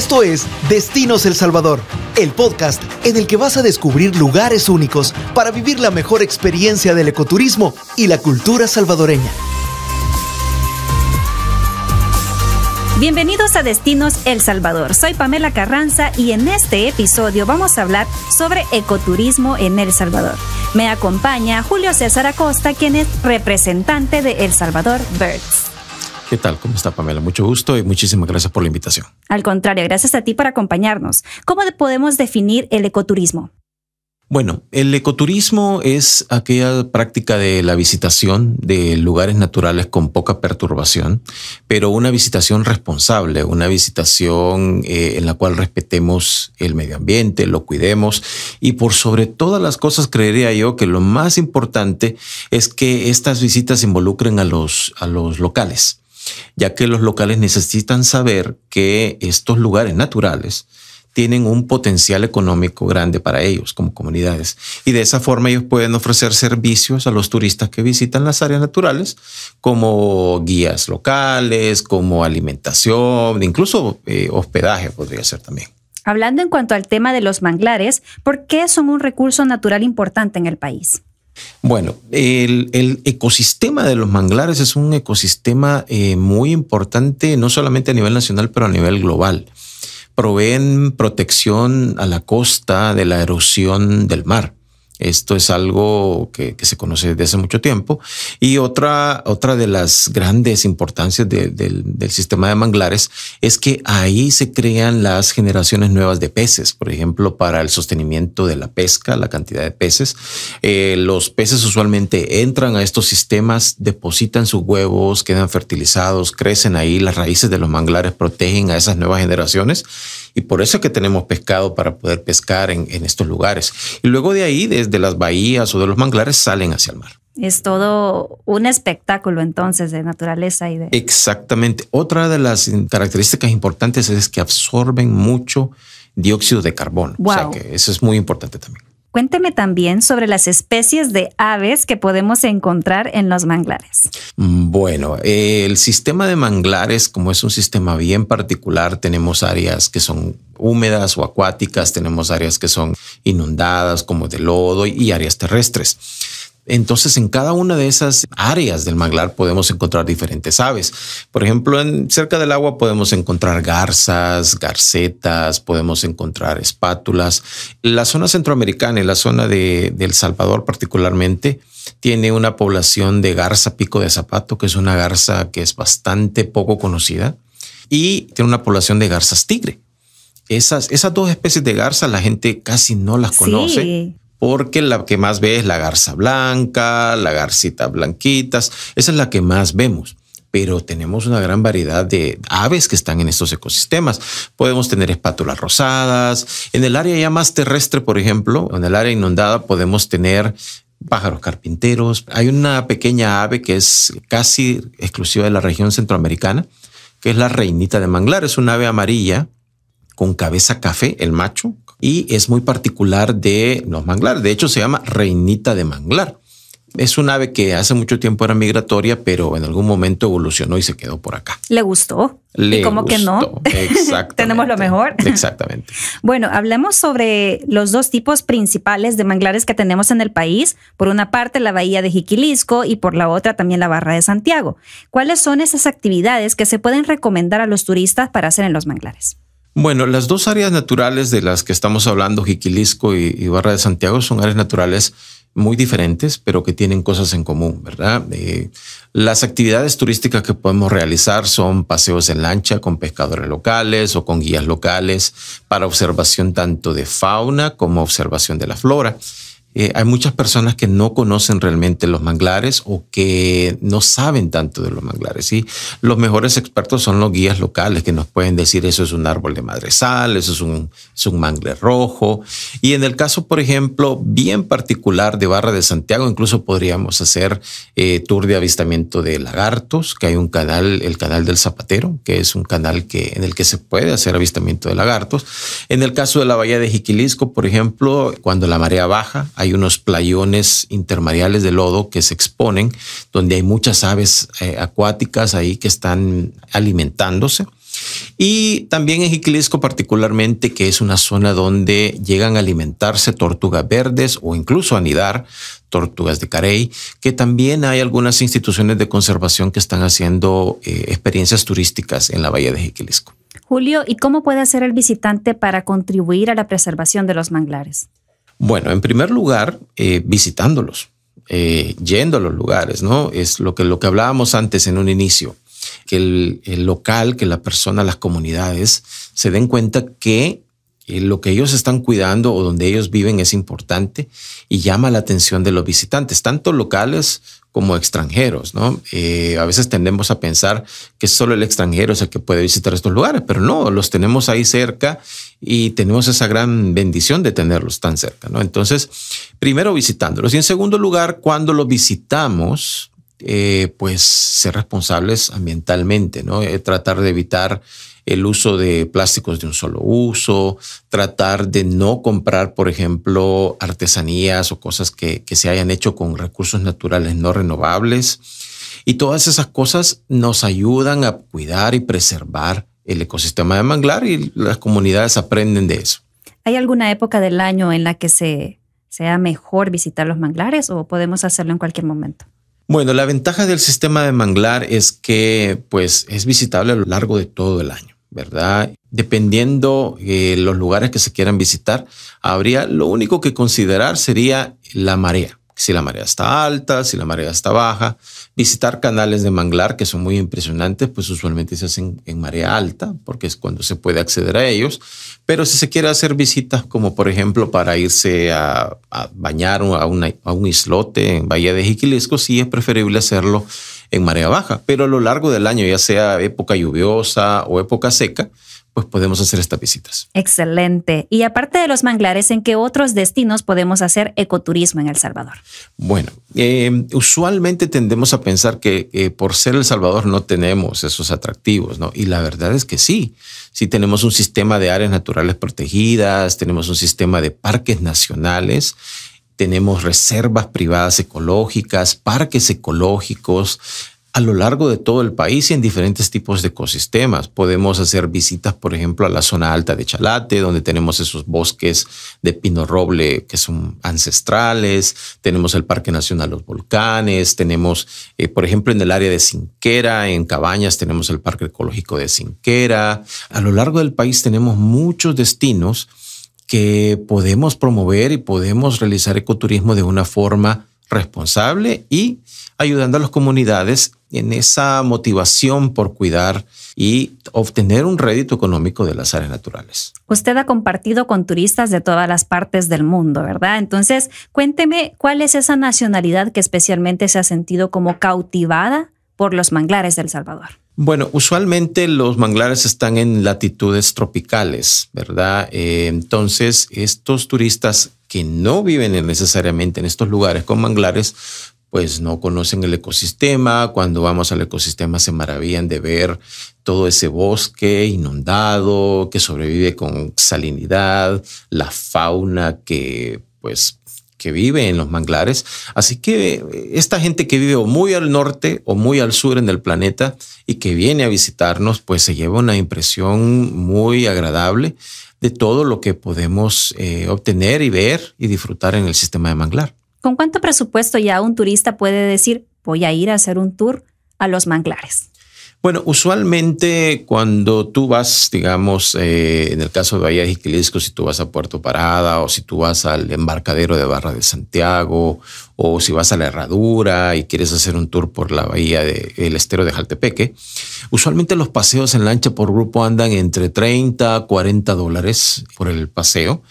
Esto es Destinos El Salvador, el podcast en el que vas a descubrir lugares únicos para vivir la mejor experiencia del ecoturismo y la cultura salvadoreña. Bienvenidos a Destinos El Salvador. Soy Pamela Carranza y en este episodio vamos a hablar sobre ecoturismo en El Salvador. Me acompaña Julio César Acosta, quien es representante de El Salvador Birds. ¿Qué tal? ¿Cómo está Pamela? Mucho gusto y muchísimas gracias por la invitación. Al contrario, gracias a ti por acompañarnos. ¿Cómo podemos definir el ecoturismo? Bueno, el ecoturismo es aquella práctica de la visitación de lugares naturales con poca perturbación, pero una visitación responsable, una visitación eh, en la cual respetemos el medio ambiente, lo cuidemos y por sobre todas las cosas creería yo que lo más importante es que estas visitas involucren a los, a los locales ya que los locales necesitan saber que estos lugares naturales tienen un potencial económico grande para ellos como comunidades. Y de esa forma ellos pueden ofrecer servicios a los turistas que visitan las áreas naturales, como guías locales, como alimentación, incluso eh, hospedaje podría ser también. Hablando en cuanto al tema de los manglares, ¿por qué son un recurso natural importante en el país? Bueno, el, ecosistema de los manglares es un ecosistema eh, muy importante, no solamente a nivel nacional, pero a nivel global. Proveen protección a la costa de la erosión del mar. Esto es algo que, se conoce desde hace mucho tiempo. Y otra, otra de las grandes importancias del sistema de manglares es que ahí se crean las generaciones nuevas de peces, por ejemplo, para el sostenimiento de la pesca, la cantidad de peces. Eh, los peces usualmente entran a estos sistemas, depositan sus huevos, quedan fertilizados, crecen ahí, las raíces de los manglares protegen a esas nuevas generaciones y por eso es que tenemos pescado para poder pescar en, estos lugares. Y luego de ahí, desde las bahías o de los manglares, salen hacia el mar. Es todo un espectáculo entonces de naturaleza y de... Exactamente. Otra de las características importantes es que absorben mucho dióxido de carbono. O sea que eso es muy importante también. Cuénteme también sobre las especies de aves que podemos encontrar en los manglares. Mm, bueno, eh, el sistema de manglares, como es un sistema bien particular, tenemos áreas que son húmedas o acuáticas, tenemos áreas que son inundadas como de lodo y áreas terrestres. Entonces, en cada una de esas áreas del manglar podemos encontrar diferentes aves. Por ejemplo, en, cerca del agua podemos encontrar garzas, garcetas, podemos encontrar espátulas. La zona centroamericana y la zona de, El Salvador particularmente tiene una población de garza pico de zapato, que es una garza que es bastante poco conocida, y tiene una población de garzas tigre. Esas, esas dos especies de garzas la gente casi no las conoce porque la que más ve es la garza blanca, la garcita blanquitas, esa es la que más vemos pero tenemos una gran variedad de aves que están en estos ecosistemas. Podemos tener espátulas rosadas. En el área ya más terrestre, por ejemplo, en el área inundada, podemos tener pájaros carpinteros. Hay una pequeña ave que es casi exclusiva de la región centroamericana, que es la reinita de manglar. Es una ave amarilla con cabeza café, el macho, y es muy particular de los manglares. De hecho, se llama reinita de manglar. Es un ave que hace mucho tiempo era migratoria, pero en algún momento evolucionó y se quedó por acá. ¿Le gustó? Le ¿Y cómo que no? Tenemos lo mejor. Exactamente. Bueno, hablemos sobre los dos tipos principales de manglares que tenemos en el país. Por una parte, la bahía de Jiquilisco y por la otra también la barra de Santiago. ¿Cuáles son esas actividades que se pueden recomendar a los turistas para hacer en los manglares? Bueno, las dos áreas naturales de las que estamos hablando, Jiquilisco y, Barra de Santiago, son áreas naturales muy diferentes, pero que tienen cosas en común, ¿verdad? Eh, las actividades turísticas que podemos realizar son paseos en lancha con pescadores locales o con guías locales para observación tanto de fauna como observación de la flora. Eh, hay muchas personas que no conocen realmente los manglares o que no saben tanto de los manglares. ¿sí? Los mejores expertos son los guías locales que nos pueden decir eso es un árbol de madresal, eso es un, un mangle rojo. Y en el caso, por ejemplo, bien particular de Barra de Santiago, incluso podríamos hacer eh, tour de avistamiento de lagartos, que hay un canal, el canal del Zapatero, que es un canal que, en el que se puede hacer avistamiento de lagartos. En el caso de la bahía de Jiquilisco, por ejemplo, cuando la marea baja, hay unos playones intermareales de lodo que se exponen, donde hay muchas aves eh, acuáticas ahí que están alimentándose. Y también en Jiquilisco particularmente, que es una zona donde llegan a alimentarse tortugas verdes o incluso anidar tortugas de Carey, que también hay algunas instituciones de conservación que están haciendo eh, experiencias turísticas en la bahía de Jiquilisco. Julio, ¿y cómo puede hacer el visitante para contribuir a la preservación de los manglares? Bueno, en primer lugar, eh, visitándolos, eh, yendo a los lugares, ¿no? Es lo que, lo que hablábamos antes en un inicio, que el, local, que la persona, las comunidades se den cuenta que eh, lo que ellos están cuidando o donde ellos viven es importante y llama la atención de los visitantes, tanto locales como extranjeros, ¿no? a veces tendemos a pensar que solo el extranjero es el que puede visitar estos lugares, pero no, los tenemos ahí cerca y tenemos esa gran bendición de tenerlos tan cerca, ¿no? Entonces, primero visitándolos y en segundo lugar, cuando los visitamos, eh, pues ser responsables ambientalmente, ¿no? Eh, tratar de evitar el uso de plásticos de un solo uso, tratar de no comprar, por ejemplo, artesanías o cosas que, que se hayan hecho con recursos naturales no renovables. Y todas esas cosas nos ayudan a cuidar y preservar el ecosistema de manglar y las comunidades aprenden de eso. ¿Hay alguna época del año en la que se, sea mejor visitar los manglares o podemos hacerlo en cualquier momento? Bueno, la ventaja del sistema de manglar es que pues es visitable a lo largo de todo el año, ¿verdad? Dependiendo de eh, los lugares que se quieran visitar, habría lo único que considerar sería la marea si la marea está alta, si la marea está baja. Visitar canales de manglar que son muy impresionantes, pues usualmente se hacen en marea alta, porque es cuando se puede acceder a ellos. Pero si se quiere hacer visitas, como por ejemplo para irse a, bañar a, a un islote en Bahía de Jiquilisco, sí es preferible hacerlo en marea baja. Pero a lo largo del año, ya sea época lluviosa o época seca, pues podemos hacer estas visitas. Excelente. Y aparte de los manglares, ¿en qué otros destinos podemos hacer ecoturismo en El Salvador? Bueno, em, usualmente tendemos a pensar que eh, por ser El Salvador no tenemos esos atractivos, ¿no? Y la verdad es que sí. Sí tenemos un sistema de áreas naturales protegidas, tenemos un sistema de parques nacionales, tenemos reservas privadas ecológicas, parques ecológicos, a lo largo de todo el país y en diferentes tipos de ecosistemas. Podemos hacer visitas, por ejemplo, a la zona alta de Chalate, donde tenemos esos bosques de pino roble que son ancestrales, tenemos el Parque Nacional Los Volcanes, tenemos, eh, por ejemplo, en el área de Cinquera, en Cabañas, tenemos el Parque Ecológico de Cinquera. A lo largo del país tenemos muchos destinos que podemos promover y podemos realizar ecoturismo de una forma responsable y ayudando a las comunidades en esa motivación por cuidar y obtener un rédito económico de las áreas naturales. Usted ha compartido con turistas de todas las partes del mundo, ¿verdad? Entonces, cuénteme cuál es esa nacionalidad que especialmente se ha sentido como cautivada por los manglares del Salvador. Bueno, usualmente los manglares están en latitudes tropicales, ¿verdad? Eh, entonces, estos turistas que no viven necesariamente en estos lugares con manglares, pues no conocen el ecosistema. Cuando vamos al ecosistema se maravillan de ver todo ese bosque inundado que sobrevive con salinidad, la fauna que pues que vive en los manglares. Así que eh, esta gente que vive muy al norte o muy al sur en el planeta y que viene a visitarnos, pues se lleva una impresión muy agradable de todo lo que podemos eh, obtener y ver y disfrutar en el sistema de manglar. ¿Con cuánto presupuesto ya un turista puede decir voy a ir a hacer un tour a los manglares? Bueno, usualmente cuando tú vas, digamos, eh, en el caso de Bahía de Jiquilisco, si tú vas a Puerto Parada o si tú vas al embarcadero de Barra de Santiago o si vas a la Herradura y quieres hacer un tour por la bahía del estero de Jaltepeque, usualmente los paseos en lancha por grupo andan entre 30 a 40 dólares por el paseo.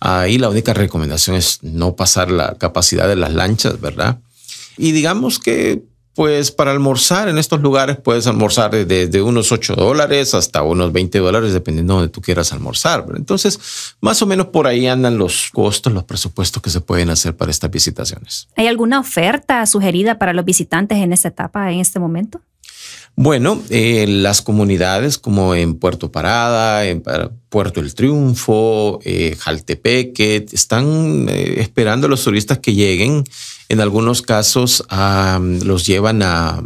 Ahí la única recomendación es no pasar la capacidad de las lanchas, ¿verdad? Y digamos que pues para almorzar en estos lugares puedes almorzar desde, unos 8 dólares hasta unos 20 dólares, dependiendo de donde tú quieras almorzar. Entonces, más o menos por ahí andan los costos, los presupuestos que se pueden hacer para estas visitaciones. ¿Hay alguna oferta sugerida para los visitantes en esta etapa, en este momento? Bueno, eh, las comunidades como en Puerto Parada, en Puerto El Triunfo, eh, Jaltepeque, están eh, esperando a los turistas que lleguen. En algunos casos los llevan a,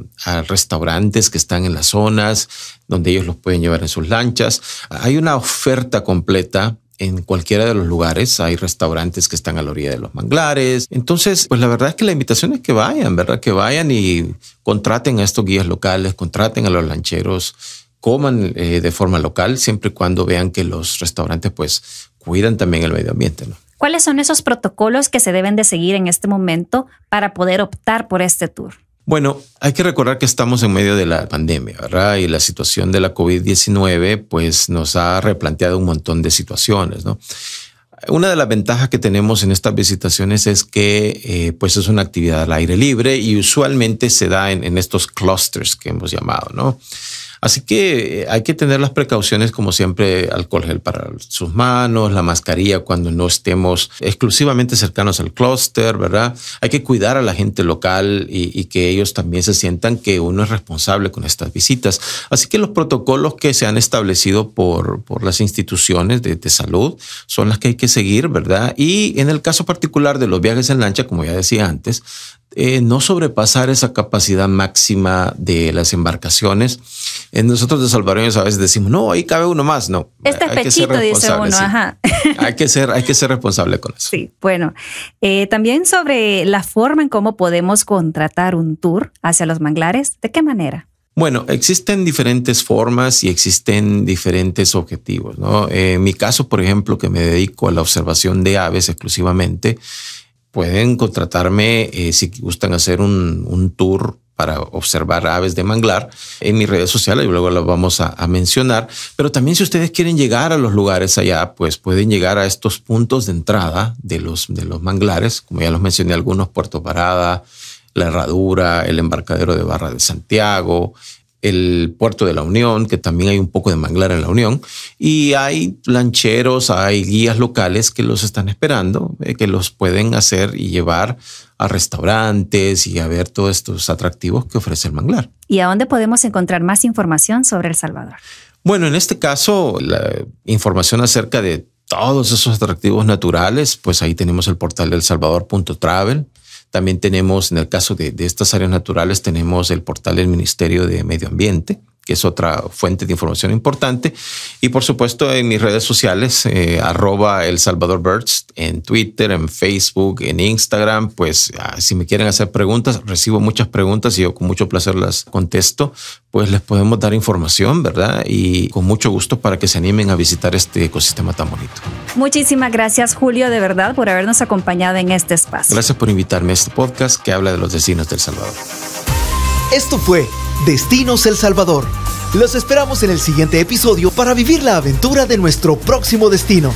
restaurantes que están en las zonas donde ellos los pueden llevar en sus lanchas. Hay una oferta completa en cualquiera de los lugares. Hay restaurantes que están a la orilla de los manglares. Entonces, pues la verdad es que la invitación es que vayan, ¿verdad? Que vayan y contraten a estos guías locales, contraten a los lancheros, coman eh, de forma local, siempre y cuando vean que los restaurantes pues cuidan también el medio ambiente, ¿no? ¿Cuáles son esos protocolos que se deben de seguir en este momento para poder optar por este tour? Bueno, hay que recordar que estamos en medio de la pandemia, ¿verdad? Y la situación de la COVID-19 pues nos ha replanteado un montón de situaciones, ¿no? Una de las ventajas que tenemos en estas visitaciones es que eh, pues es una actividad al aire libre y usualmente se da en, en estos clusters que hemos llamado, ¿no? Así que eh, hay que tener las precauciones, como siempre, alcohol gel para sus manos, la mascarilla cuando no estemos exclusivamente cercanos al clúster, ¿verdad? Hay que cuidar a la gente local y, que ellos también se sientan que uno es responsable con estas visitas. Así que los protocolos que se han establecido por, por las instituciones de salud son las que hay que seguir, ¿verdad? Y en el caso particular de los viajes en lancha, como ya decía antes, eh, no sobrepasar esa capacidad máxima de las embarcaciones. nosotros de salvadoreños a veces decimos, no, ahí cabe uno más, no. Este hay pechito, que ser dice uno, ajá. Hay que, ser, hay que ser responsable con eso. Sí, bueno. Eh, también sobre la forma en cómo podemos contratar un tour hacia los manglares, ¿de qué manera? Bueno, existen diferentes formas y existen diferentes objetivos. ¿no? en mi caso, por ejemplo, que me dedico a la observación de aves exclusivamente, pueden contratarme eh, si gustan hacer un, tour para observar aves de manglar en mis redes sociales y luego las vamos a, mencionar. Pero también si ustedes quieren llegar a los lugares allá, pues pueden llegar a estos puntos de entrada de los, de los manglares, como ya los mencioné algunos, Puerto Parada, La Herradura, el embarcadero de Barra de Santiago, el puerto de la Unión, que también hay un poco de manglar en la Unión, y hay lancheros, hay guías locales que los están esperando, eh, que los pueden hacer y llevar a restaurantes y a ver todos estos atractivos que ofrece el manglar. ¿Y a dónde podemos encontrar más información sobre El Salvador? Bueno, en este caso, la información acerca de todos esos atractivos naturales, pues ahí tenemos el portal del salvador.travel. También tenemos, en el caso de, estas áreas naturales, tenemos el portal del Ministerio de Medio Ambiente, que es otra fuente de información importante. Y por supuesto en mis redes sociales, eh, arroba El Salvador Birds, en Twitter, en Facebook, en Instagram, pues ah, si me quieren hacer preguntas, recibo muchas preguntas y yo con mucho placer las contesto, pues les podemos dar información, ¿verdad? Y con mucho gusto para que se animen a visitar este ecosistema tan bonito. Muchísimas gracias Julio, de verdad, por habernos acompañado en este espacio. Gracias por invitarme a este podcast que habla de los vecinos del Salvador. Esto fue Destinos El Salvador. Los esperamos en el siguiente episodio para vivir la aventura de nuestro próximo destino.